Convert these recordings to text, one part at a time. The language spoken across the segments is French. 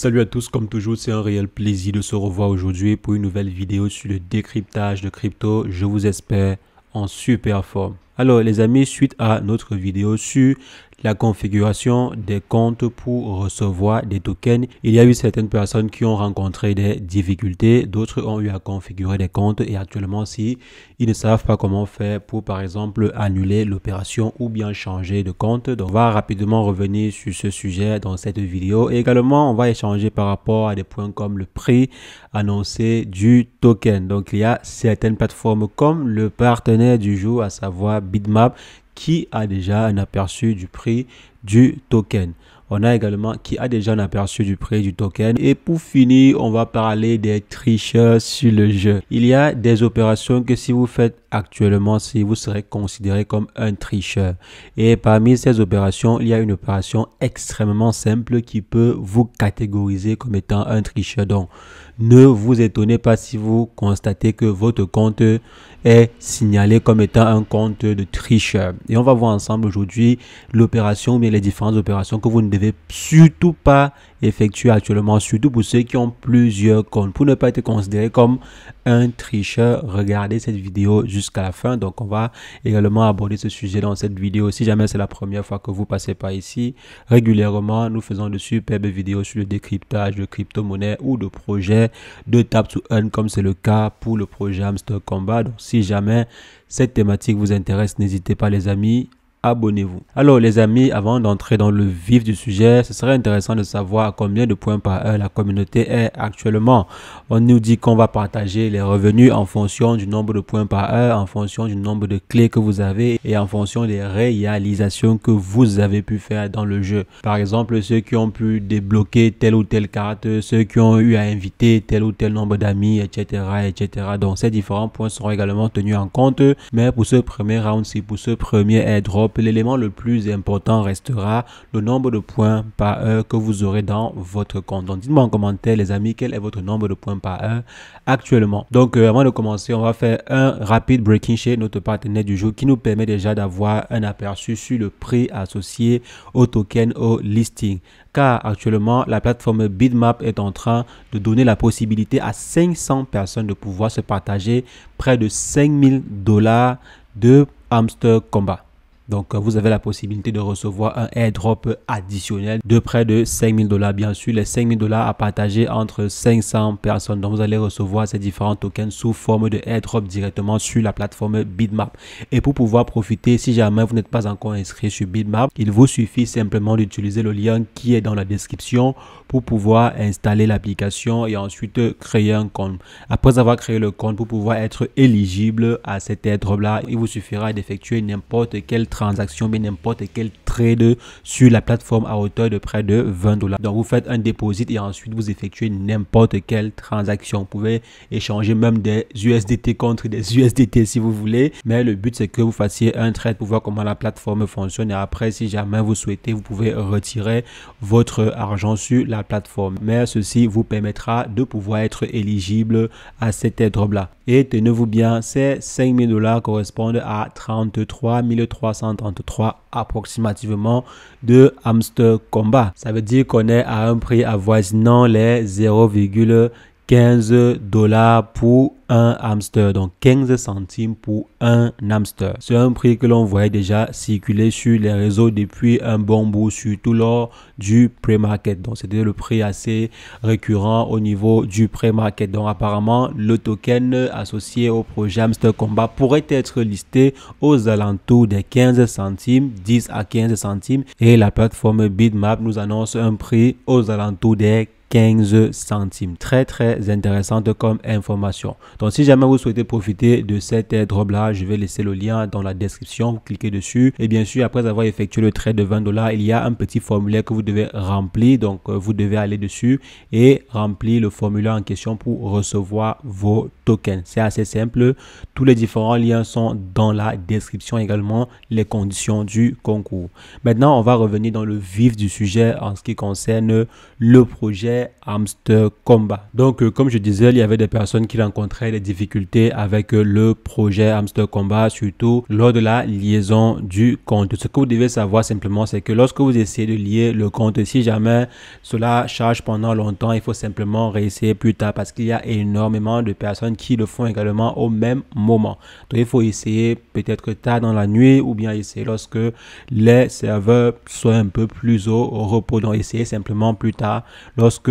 Salut à tous, comme toujours, c'est un réel plaisir de se revoir aujourd'hui pour une nouvelle vidéo sur le décryptage de crypto. Je vous espère en super forme. Alors les amis, suite à notre vidéo sur la configuration des comptes pour recevoir des tokens. Il y a eu certaines personnes qui ont rencontré des difficultés, d'autres ont eu à configurer des comptes et actuellement si ils ne savent pas comment faire pour par exemple annuler l'opération ou bien changer de compte. Donc on va rapidement revenir sur ce sujet dans cette vidéo et également on va échanger par rapport à des points comme le prix annoncé du token. Donc il y a certaines plateformes comme le partenaire du jour à savoir Bitmap qui a déjà un aperçu du prix du token. On a également qui a déjà un aperçu du prix du token. Et pour finir, on va parler des tricheurs sur le jeu. Il y a des opérations que si vous faites actuellement, si vous serez considéré comme un tricheur. Et parmi ces opérations, il y a une opération extrêmement simple qui peut vous catégoriser comme étant un tricheur. Donc, ne vous étonnez pas si vous constatez que votre compte est signalé comme étant un compte de tricheur. Et on va voir ensemble aujourd'hui l'opération, mais les différentes opérations que vous ne devez surtout pas effectué actuellement, surtout pour ceux qui ont plusieurs comptes. Pour ne pas être considéré comme un tricheur, regardez cette vidéo jusqu'à la fin. Donc, on va également aborder ce sujet dans cette vidéo. Si jamais c'est la première fois que vous passez par ici, régulièrement, nous faisons de superbes vidéos sur le décryptage de crypto-monnaies ou de projets de tap to earn, comme c'est le cas pour le projet Hamster Combat. Donc, si jamais cette thématique vous intéresse, n'hésitez pas, les amis, abonnez-vous. Alors les amis, avant d'entrer dans le vif du sujet, ce serait intéressant de savoir combien de points par heure la communauté est actuellement. On nous dit qu'on va partager les revenus en fonction du nombre de points par heure, en fonction du nombre de clés que vous avez et en fonction des réalisations que vous avez pu faire dans le jeu. Par exemple, ceux qui ont pu débloquer telle ou telle carte, ceux qui ont eu à inviter tel ou tel nombre d'amis, etc., etc. Donc ces différents points seront également tenus en compte. Mais pour ce premier round, si pour ce premier airdrop, l'élément le plus important restera le nombre de points par heure que vous aurez dans votre compte. Donc dites-moi en commentaire les amis quel est votre nombre de points par heure actuellement. Donc euh, avant de commencer on va faire un rapide breaking chez notre partenaire du jour qui nous permet déjà d'avoir un aperçu sur le prix associé au token au listing car actuellement la plateforme Bitmap est en train de donner la possibilité à 500 personnes de pouvoir se partager près de 5000 dollars de hamster combat. Donc, euh, vous avez la possibilité de recevoir un airdrop additionnel de près de 5000 dollars. Bien sûr, les 5000 dollars à partager entre 500 personnes. Donc, vous allez recevoir ces différents tokens sous forme de airdrop directement sur la plateforme Bitmap. Et pour pouvoir profiter, si jamais vous n'êtes pas encore inscrit sur Bitmap, il vous suffit simplement d'utiliser le lien qui est dans la description pour pouvoir installer l'application et ensuite créer un compte. Après avoir créé le compte pour pouvoir être éligible à cet airdrop là, il vous suffira d'effectuer n'importe quel transaction, mais n'importe quel trade sur la plateforme à hauteur de près de 20 dollars. Donc vous faites un dépôt et ensuite vous effectuez n'importe quelle transaction. Vous pouvez échanger même des USDT contre des USDT si vous voulez. Mais le but c'est que vous fassiez un trade pour voir comment la plateforme fonctionne. Et après, si jamais vous souhaitez, vous pouvez retirer votre argent sur la plateforme. Mais ceci vous permettra de pouvoir être éligible à cet airdrop là. Et tenez-vous bien, ces 5000 dollars correspondent à 33 333 approximativement de hamster combat. Ça veut dire qu'on est à un prix avoisinant les 0,4 15 dollars pour un hamster, donc 15 centimes pour un hamster. C'est un prix que l'on voyait déjà circuler sur les réseaux depuis un bon bout, surtout lors du pré-market. Donc c'était le prix assez récurrent au niveau du pré-market. Donc apparemment, le token associé au projet Hamster Combat pourrait être listé aux alentours des 15 centimes, 10 à 15 centimes, et la plateforme Bitmap nous annonce un prix aux alentours des 15 centimes. Très très intéressante comme information. Donc si jamais vous souhaitez profiter de cette drop là, je vais laisser le lien dans la description, vous cliquez dessus et bien sûr après avoir effectué le trait de 20 dollars, il y a un petit formulaire que vous devez remplir donc euh, vous devez aller dessus et remplir le formulaire en question pour recevoir vos tokens. C'est assez simple. Tous les différents liens sont dans la description également les conditions du concours. Maintenant, on va revenir dans le vif du sujet en ce qui concerne le projet Hamster combat. Donc, euh, comme je disais, il y avait des personnes qui rencontraient des difficultés avec euh, le projet hamster combat, surtout lors de la liaison du compte. Ce que vous devez savoir simplement, c'est que lorsque vous essayez de lier le compte, si jamais cela charge pendant longtemps, il faut simplement réessayer plus tard parce qu'il y a énormément de personnes qui le font également au même moment. Donc, il faut essayer peut-être tard dans la nuit ou bien essayer lorsque les serveurs sont un peu plus au repos. Donc, essayer simplement plus tard lorsque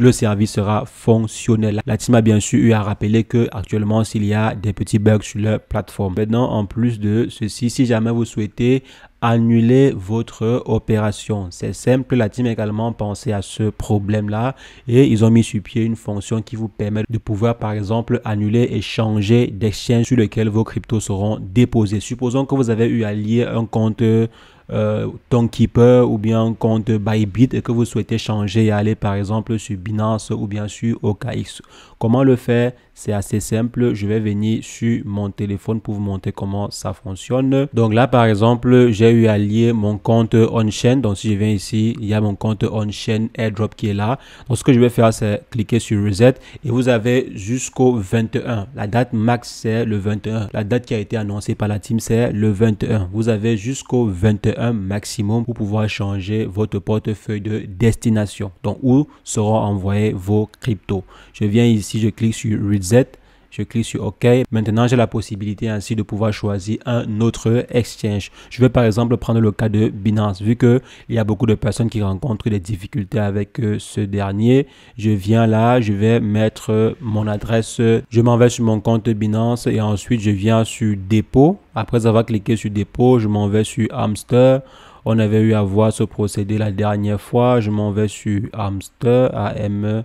le service sera fonctionnel. La team a bien sûr eu à rappeler que actuellement s'il y a des petits bugs sur leur plateforme. Maintenant, en plus de ceci, si jamais vous souhaitez annuler votre opération, c'est simple. La team également pensé à ce problème-là et ils ont mis sur pied une fonction qui vous permet de pouvoir, par exemple, annuler et changer d'exchange sur lequel vos cryptos seront déposés. Supposons que vous avez eu à lier un compte euh, euh, Keeper ou bien compte Bybit et que vous souhaitez changer et aller par exemple sur Binance ou bien sur OKX. Comment le faire C'est assez simple. Je vais venir sur mon téléphone pour vous montrer comment ça fonctionne. Donc là par exemple, j'ai eu à lier mon compte on-chain. Donc si je viens ici, il y a mon compte on-chain airdrop qui est là. Donc ce que je vais faire, c'est cliquer sur Reset et vous avez jusqu'au 21. La date max, c'est le 21. La date qui a été annoncée par la team, c'est le 21. Vous avez jusqu'au 21 maximum pour pouvoir changer votre portefeuille de destination. Donc, où seront envoyés vos cryptos. Je viens ici, je clique sur Reset. Je clique sur OK. Maintenant, j'ai la possibilité ainsi de pouvoir choisir un autre exchange. Je vais par exemple prendre le cas de Binance. Vu qu'il y a beaucoup de personnes qui rencontrent des difficultés avec euh, ce dernier, je viens là, je vais mettre euh, mon adresse. Je m'en vais sur mon compte Binance et ensuite je viens sur dépôt. Après avoir cliqué sur dépôt, je m'en vais sur hamster. On avait eu à voir ce procédé la dernière fois. Je m'en vais sur hamster, AME.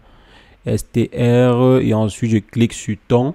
STR et ensuite je clique sur ton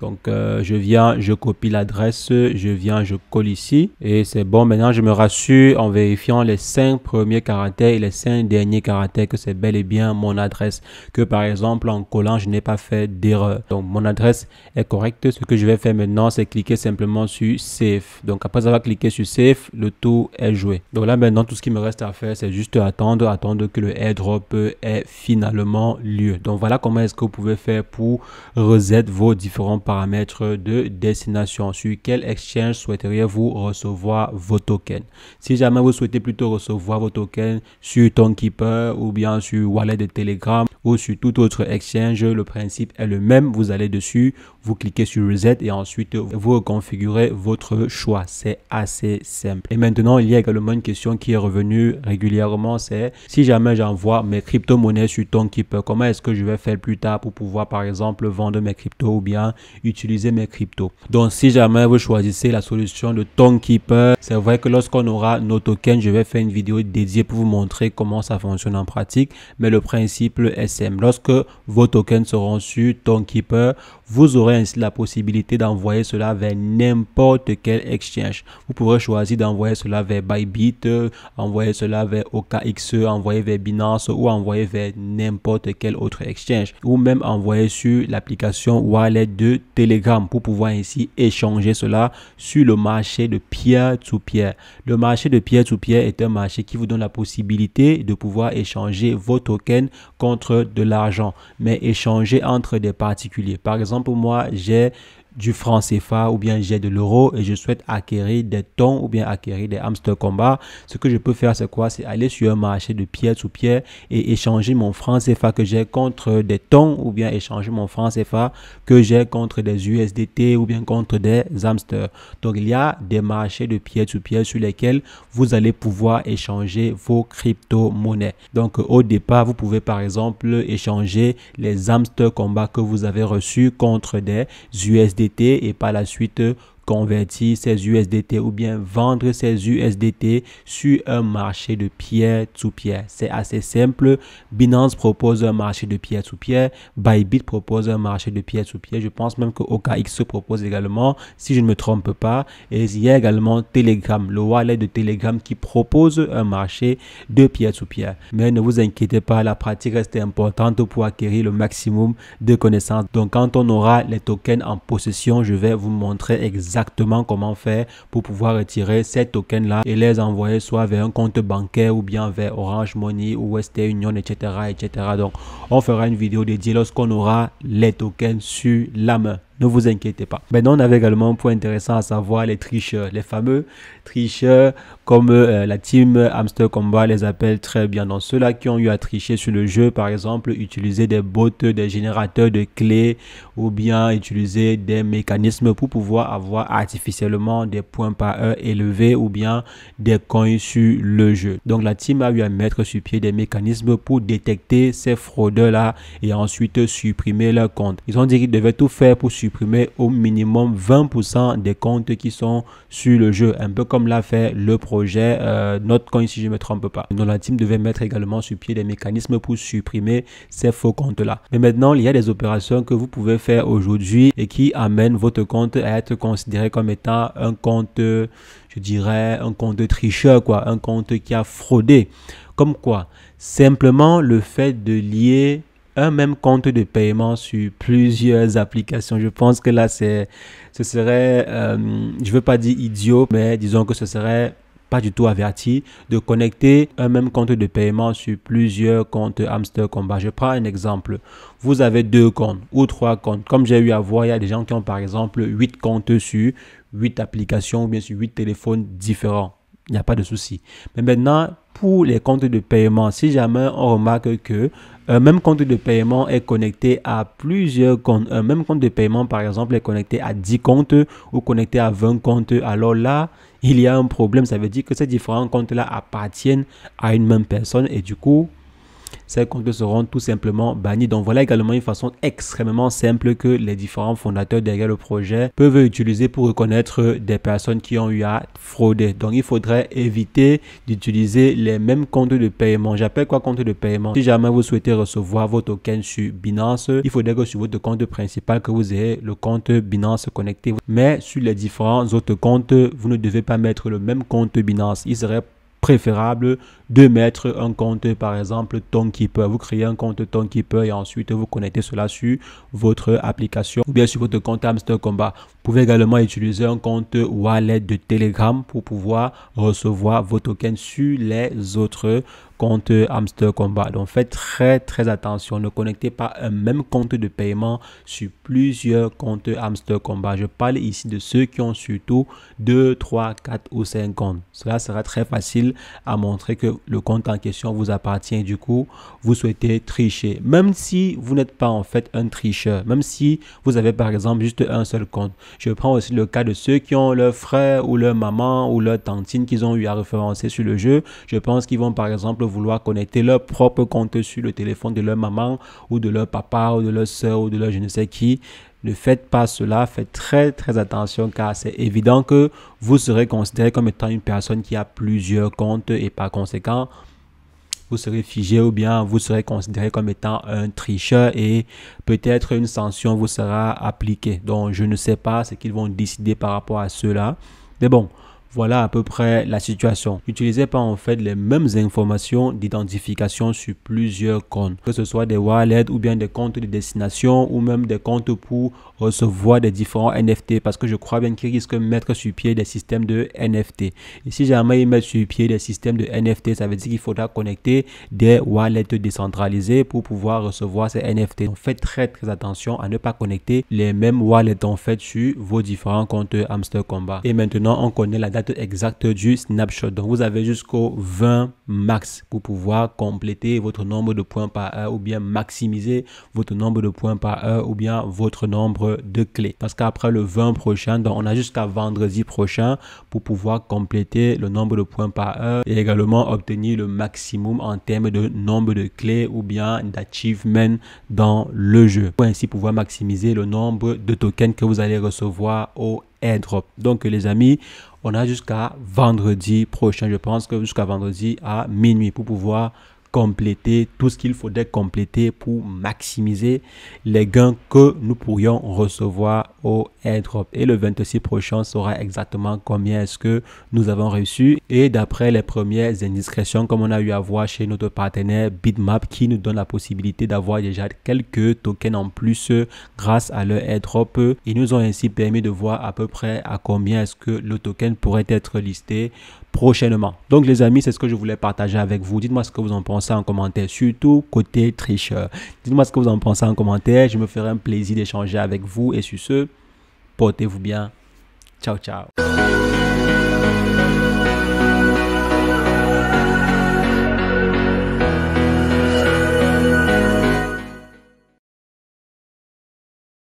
donc euh, je viens, je copie l'adresse, je viens, je colle ici et c'est bon. Maintenant je me rassure en vérifiant les cinq premiers caractères et les cinq derniers caractères que c'est bel et bien mon adresse. Que par exemple en collant je n'ai pas fait d'erreur. Donc mon adresse est correcte. Ce que je vais faire maintenant c'est cliquer simplement sur Save. Donc après avoir cliqué sur Save, le tout est joué. Donc là maintenant tout ce qui me reste à faire c'est juste attendre, attendre que le airdrop ait finalement lieu. Donc voilà comment est-ce que vous pouvez faire pour reset vos différents paramètres de destination. Sur quel exchange souhaiteriez-vous recevoir vos tokens Si jamais vous souhaitez plutôt recevoir vos tokens sur Tonkeeper ou bien sur Wallet de Telegram ou sur tout autre exchange, le principe est le même. Vous allez dessus, vous cliquez sur Reset et ensuite vous configurez votre choix. C'est assez simple. Et maintenant, il y a également une question qui est revenue régulièrement, c'est si jamais j'envoie mes crypto-monnaies sur Tonkeeper, comment est-ce que je vais faire plus tard pour pouvoir par exemple vendre mes cryptos ou bien utiliser mes cryptos. Donc si jamais vous choisissez la solution de Tonkeeper, c'est vrai que lorsqu'on aura nos tokens, je vais faire une vidéo dédiée pour vous montrer comment ça fonctionne en pratique. Mais le principe est simple lorsque vos tokens seront sur Tonkeeper, vous aurez ainsi la possibilité d'envoyer cela vers n'importe quel exchange. Vous pourrez choisir d'envoyer cela vers Bybit, euh, envoyer cela vers OKXE, envoyer vers Binance ou envoyer vers n'importe quel autre exchange ou même envoyer sur l'application Wallet 2 Telegram pour pouvoir ainsi échanger cela sur le marché de pierre to pierre. Le marché de pierre to pierre est un marché qui vous donne la possibilité de pouvoir échanger vos tokens contre de l'argent, mais échanger entre des particuliers. Par exemple, moi, j'ai du franc CFA ou bien j'ai de l'euro et je souhaite acquérir des tons ou bien acquérir des hamsters combat, ce que je peux faire c'est quoi C'est aller sur un marché de pierre ou pierre et échanger mon franc CFA que j'ai contre des tons ou bien échanger mon franc CFA que j'ai contre des USDT ou bien contre des hamsters. Donc il y a des marchés de pierre ou pierre sur lesquels vous allez pouvoir échanger vos crypto-monnaies. Donc au départ, vous pouvez par exemple échanger les hamsters combat que vous avez reçus contre des USDT et par la suite euh, convertir ses USDT ou bien vendre ses USDT sur un marché de pierre sous pierre C'est assez simple. Binance propose un marché de pierre sous pierre Bybit propose un marché de pierre sous pierre Je pense même que OKX propose également, si je ne me trompe pas. Et il y a également Telegram, le wallet de Telegram qui propose un marché de pierre sous pierre Mais ne vous inquiétez pas, la pratique reste importante pour acquérir le maximum de connaissances. Donc quand on aura les tokens en possession, je vais vous montrer exactement exactement comment faire pour pouvoir retirer ces tokens-là et les envoyer soit vers un compte bancaire ou bien vers Orange Money ou Western Union, etc. etc. Donc, on fera une vidéo dédiée lorsqu'on aura les tokens sur la main. Ne vous inquiétez pas. Maintenant, on avait également un point intéressant à savoir les tricheurs, les fameux tricheurs, comme euh, la team Hamster Combat les appelle très bien. Donc, ceux-là qui ont eu à tricher sur le jeu, par exemple, utiliser des bottes des générateurs de clés ou bien utiliser des mécanismes pour pouvoir avoir artificiellement des points par heure élevés ou bien des coins sur le jeu. Donc, la team a eu à mettre sur pied des mécanismes pour détecter ces fraudeurs-là et ensuite supprimer leurs compte. Ils ont dit qu'ils devaient tout faire pour supprimer supprimer au minimum 20% des comptes qui sont sur le jeu, un peu comme l'a fait le projet euh, NotCoin si je ne me trompe pas. Donc la team devait mettre également sur pied des mécanismes pour supprimer ces faux comptes-là. Mais maintenant, il y a des opérations que vous pouvez faire aujourd'hui et qui amènent votre compte à être considéré comme étant un compte, je dirais, un compte de tricheur, quoi, un compte qui a fraudé. Comme quoi, simplement le fait de lier un même compte de paiement sur plusieurs applications. Je pense que là, c'est, ce serait, euh, je veux pas dire idiot, mais disons que ce serait pas du tout averti de connecter un même compte de paiement sur plusieurs comptes hamster combat. Je prends un exemple. Vous avez deux comptes ou trois comptes. Comme j'ai eu à voir, il y a des gens qui ont par exemple huit comptes sur huit applications ou bien sur huit téléphones différents. Il n'y a pas de souci. Mais maintenant, pour les comptes de paiement, si jamais on remarque que un même compte de paiement est connecté à plusieurs comptes. Un même compte de paiement, par exemple, est connecté à 10 comptes ou connecté à 20 comptes. Alors là, il y a un problème. Ça veut dire que ces différents comptes-là appartiennent à une même personne et du coup, ces comptes seront tout simplement bannis. Donc voilà également une façon extrêmement simple que les différents fondateurs derrière le projet peuvent utiliser pour reconnaître des personnes qui ont eu à frauder. Donc il faudrait éviter d'utiliser les mêmes comptes de paiement. J'appelle quoi compte de paiement Si jamais vous souhaitez recevoir votre token sur Binance, il faudrait que sur votre compte principal que vous ayez le compte Binance connecté. Mais sur les différents autres comptes, vous ne devez pas mettre le même compte Binance. Il serait préférable de mettre un compte, par exemple, Tonkeeper. Vous créez un compte Tonkeeper et ensuite vous connectez cela sur votre application ou bien sur votre compte Hamster Combat. Vous pouvez également utiliser un compte wallet de Telegram pour pouvoir recevoir vos tokens sur les autres compte Hamster Combat. Donc faites très très attention, ne connectez pas un même compte de paiement sur plusieurs comptes Hamster Combat. Je parle ici de ceux qui ont surtout 2, 3, 4 ou 5 comptes. Cela sera très facile à montrer que le compte en question vous appartient. Du coup, vous souhaitez tricher. Même si vous n'êtes pas en fait un tricheur, même si vous avez par exemple juste un seul compte. Je prends aussi le cas de ceux qui ont leur frère ou leur maman ou leur tantine qu'ils ont eu à référencer sur le jeu. Je pense qu'ils vont par exemple vouloir connecter leur propre compte sur le téléphone de leur maman ou de leur papa ou de leur soeur ou de leur je ne sais qui. Ne faites pas cela, faites très très attention car c'est évident que vous serez considéré comme étant une personne qui a plusieurs comptes et par conséquent, vous serez figé ou bien vous serez considéré comme étant un tricheur et peut-être une sanction vous sera appliquée. Donc je ne sais pas ce qu'ils vont décider par rapport à cela. Mais bon, voilà à peu près la situation. N'utilisez pas en fait les mêmes informations d'identification sur plusieurs comptes, que ce soit des wallets ou bien des comptes de destination ou même des comptes pour recevoir des différents NFT parce que je crois bien qu'ils risquent de mettre sur pied des systèmes de NFT. Et si jamais ils mettent sur pied des systèmes de NFT, ça veut dire qu'il faudra connecter des wallets décentralisés pour pouvoir recevoir ces NFT. Donc faites très très attention à ne pas connecter les mêmes wallets en fait sur vos différents comptes Hamster Combat. Et maintenant on connaît la date exact exacte du snapshot. Donc vous avez jusqu'au 20 max pour pouvoir compléter votre nombre de points par heure ou bien maximiser votre nombre de points par heure ou bien votre nombre de clés. Parce qu'après le 20 prochain, donc on a jusqu'à vendredi prochain pour pouvoir compléter le nombre de points par heure et également obtenir le maximum en termes de nombre de clés ou bien d'achievements dans le jeu. Pour ainsi pouvoir maximiser le nombre de tokens que vous allez recevoir au airdrop. Donc les amis, on a jusqu'à vendredi prochain, je pense que jusqu'à vendredi à minuit pour pouvoir compléter tout ce qu'il faudrait compléter pour maximiser les gains que nous pourrions recevoir au airdrop. Et le 26 prochain sera exactement combien est-ce que nous avons reçu. Et d'après les premières indiscrétions comme on a eu à voir chez notre partenaire Bitmap qui nous donne la possibilité d'avoir déjà quelques tokens en plus grâce à leur airdrop. Ils nous ont ainsi permis de voir à peu près à combien est-ce que le token pourrait être listé prochainement. Donc les amis, c'est ce que je voulais partager avec vous. Dites-moi ce que vous en pensez en commentaire, surtout côté tricheur. Dites-moi ce que vous en pensez en commentaire. Je me ferai un plaisir d'échanger avec vous. Et sur ce, portez-vous bien. Ciao, ciao.